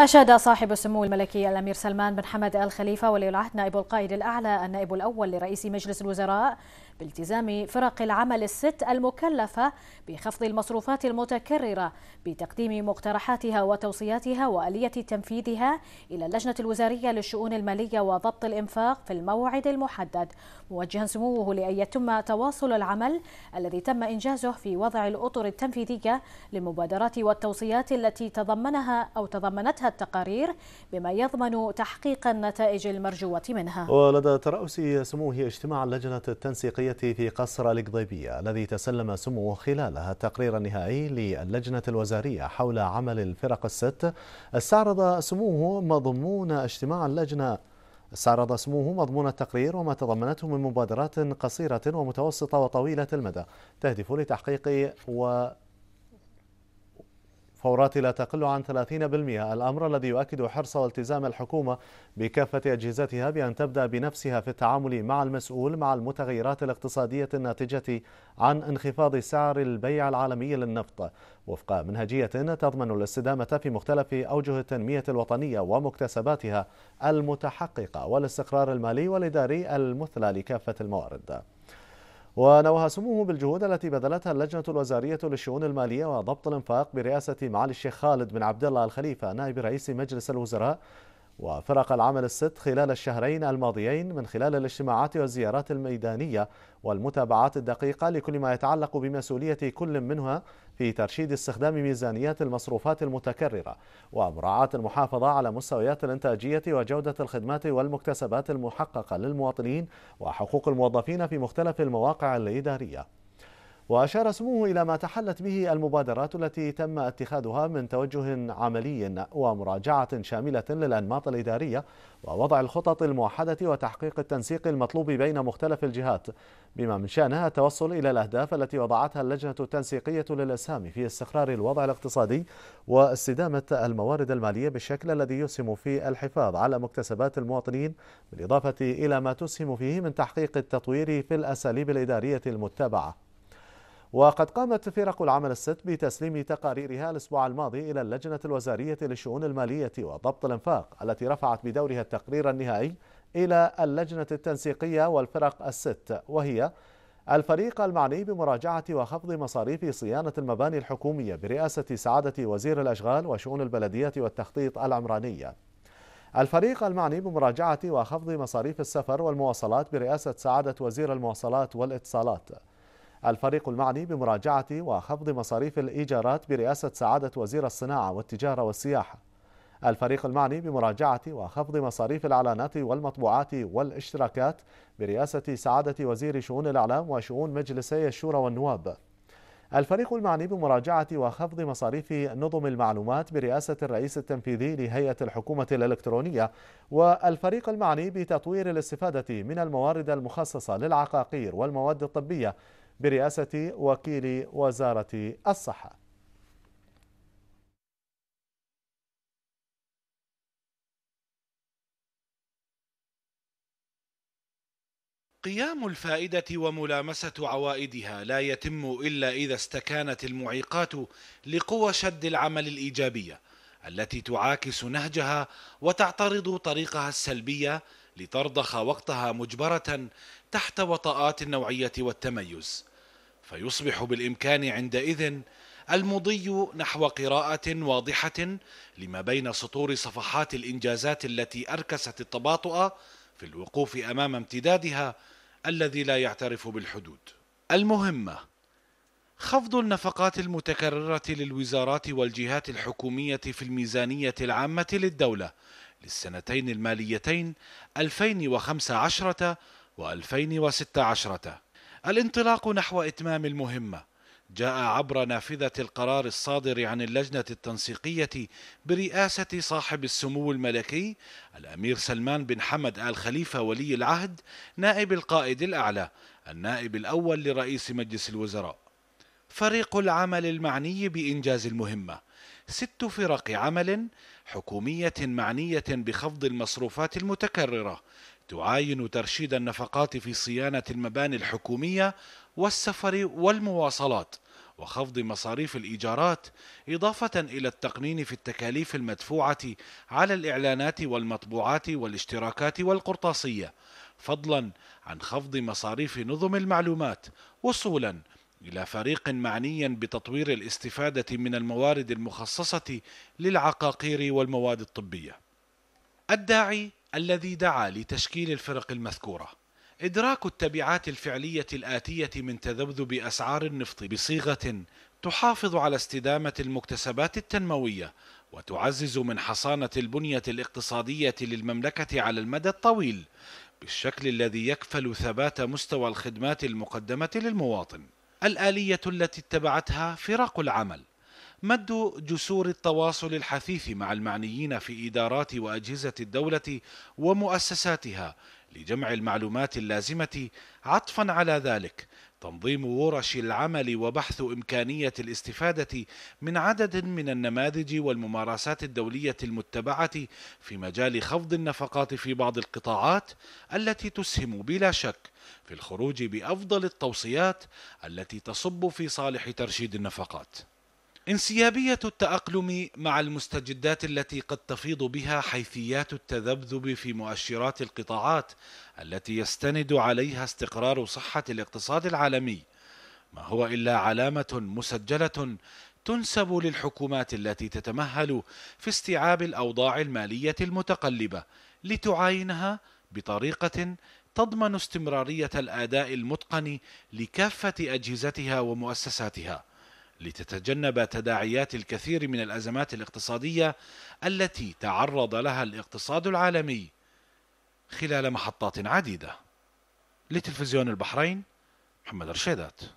أشاد صاحب السمو الملكي الأمير سلمان بن حمد الخليفة ولي العهد نائب القائد الأعلى النائب الأول لرئيس مجلس الوزراء بالتزام فرق العمل الست المكلفة بخفض المصروفات المتكررة بتقديم مقترحاتها وتوصياتها وآلية تنفيذها إلى اللجنة الوزارية للشؤون المالية وضبط الإنفاق في الموعد المحدد موجها سموه لأن يتم تواصل العمل الذي تم إنجازه في وضع الأطر التنفيذية للمبادرات والتوصيات التي تضمنها أو تضمنتها التقارير بما يضمن تحقيق النتائج المرجوة منها ولدى ترأس سموه اجتماع اللجنة التنسيقية القضية في قصر القضيبية الذي تسلم سموه خلالها التقرير النهائي للجنة الوزارية حول عمل الفرق الست استعرض سموه مضمون اجتماع اللجنة استعرض سموه مضمون التقرير وما تضمنته من مبادرات قصيرة ومتوسطة وطويلة المدى تهدف لتحقيق و فورات لا تقل عن 30% الأمر الذي يؤكد حرص والتزام الحكومة بكافة أجهزتها بأن تبدأ بنفسها في التعامل مع المسؤول مع المتغيرات الاقتصادية الناتجة عن انخفاض سعر البيع العالمي للنفط وفق منهجية تضمن الاستدامة في مختلف أوجه التنمية الوطنية ومكتسباتها المتحققة والاستقرار المالي والإداري المثلى لكافة الموارد ونوه سموه بالجهود التي بذلتها اللجنة الوزارية للشؤون المالية وضبط الانفاق برئاسة معالي الشيخ خالد بن عبد الله الخليفة نائب رئيس مجلس الوزراء وفرق العمل الست خلال الشهرين الماضيين من خلال الاجتماعات والزيارات الميدانية والمتابعات الدقيقة لكل ما يتعلق بمسؤولية كل منها في ترشيد استخدام ميزانيات المصروفات المتكررة ومراعاة المحافظة على مستويات الإنتاجية وجودة الخدمات والمكتسبات المحققة للمواطنين وحقوق الموظفين في مختلف المواقع الإدارية وأشار سموه إلى ما تحلت به المبادرات التي تم اتخاذها من توجه عملي ومراجعة شاملة للأنماط الإدارية ووضع الخطط الموحدة وتحقيق التنسيق المطلوب بين مختلف الجهات بما من شأنها التوصل إلى الأهداف التي وضعتها اللجنة التنسيقية للإسهام في استقرار الوضع الاقتصادي واستدامة الموارد المالية بالشكل الذي يسهم في الحفاظ على مكتسبات المواطنين بالإضافة إلى ما تسهم فيه من تحقيق التطوير في الأساليب الإدارية المتبعة وقد قامت فرق العمل الست بتسليم تقاريرها الأسبوع الماضي إلى اللجنة الوزارية للشؤون المالية وضبط الإنفاق التي رفعت بدورها التقرير النهائي إلى اللجنة التنسيقية والفرق الست وهي الفريق المعني بمراجعة وخفض مصاريف صيانة المباني الحكومية برئاسة سعادة وزير الأشغال وشؤون البلدية والتخطيط العمرانية الفريق المعني بمراجعة وخفض مصاريف السفر والمواصلات برئاسة سعادة وزير المواصلات والاتصالات الفريق المعني بمراجعة وخفض مصاريف الإيجارات برئاسة سعادة وزير الصناعة والتجارة والسياحة الفريق المعني بمراجعة وخفض مصاريف الإعلانات والمطبوعات والاشتراكات برئاسة سعادة وزير شؤون الإعلام وشؤون مجلسي الشورى والنواب الفريق المعني بمراجعة وخفض مصاريف نظم المعلومات برئاسة الرئيس التنفيذي لهيئة الحكومة الإلكترونية والفريق المعني بتطوير الاستفادة من الموارد المخصصة للعقاقير والمواد الطبية برئاسة وكيل وزارة الصحة قيام الفائدة وملامسة عوائدها لا يتم إلا إذا استكانت المعيقات لقوى شد العمل الإيجابية التي تعاكس نهجها وتعترض طريقها السلبية لترضخ وقتها مجبرة تحت وطآت النوعية والتميز فيصبح بالإمكان عندئذ المضي نحو قراءة واضحة لما بين سطور صفحات الإنجازات التي أركست التباطؤ في الوقوف أمام امتدادها الذي لا يعترف بالحدود. المهمة خفض النفقات المتكررة للوزارات والجهات الحكومية في الميزانية العامة للدولة للسنتين الماليتين 2015 و2016 الانطلاق نحو إتمام المهمة جاء عبر نافذة القرار الصادر عن اللجنة التنسيقية برئاسة صاحب السمو الملكي الأمير سلمان بن حمد آل خليفة ولي العهد نائب القائد الأعلى النائب الأول لرئيس مجلس الوزراء فريق العمل المعني بإنجاز المهمة ست فرق عمل حكومية معنية بخفض المصروفات المتكررة تعاين ترشيد النفقات في صيانة المباني الحكومية والسفر والمواصلات وخفض مصاريف الإيجارات إضافة إلى التقنين في التكاليف المدفوعة على الإعلانات والمطبوعات والاشتراكات والقرطاسية فضلا عن خفض مصاريف نظم المعلومات وصولا إلى فريق معني بتطوير الاستفادة من الموارد المخصصة للعقاقير والمواد الطبية الداعي الذي دعا لتشكيل الفرق المذكورة إدراك التبعات الفعلية الآتية من تذبذب أسعار النفط بصيغة تحافظ على استدامة المكتسبات التنموية وتعزز من حصانة البنية الاقتصادية للمملكة على المدى الطويل بالشكل الذي يكفل ثبات مستوى الخدمات المقدمة للمواطن. الآلية التي اتبعتها فرق العمل مد جسور التواصل الحثيث مع المعنيين في إدارات وأجهزة الدولة ومؤسساتها لجمع المعلومات اللازمة عطفا على ذلك تنظيم ورش العمل وبحث إمكانية الاستفادة من عدد من النماذج والممارسات الدولية المتبعة في مجال خفض النفقات في بعض القطاعات التي تسهم بلا شك في الخروج بأفضل التوصيات التي تصب في صالح ترشيد النفقات انسيابية التأقلم مع المستجدات التي قد تفيض بها حيثيات التذبذب في مؤشرات القطاعات التي يستند عليها استقرار صحة الاقتصاد العالمي ما هو إلا علامة مسجلة تنسب للحكومات التي تتمهل في استيعاب الأوضاع المالية المتقلبة لتعاينها بطريقة تضمن استمرارية الأداء المتقن لكافة أجهزتها ومؤسساتها لتتجنب تداعيات الكثير من الازمات الاقتصاديه التي تعرض لها الاقتصاد العالمي خلال محطات عديده لتلفزيون البحرين محمد رشيدات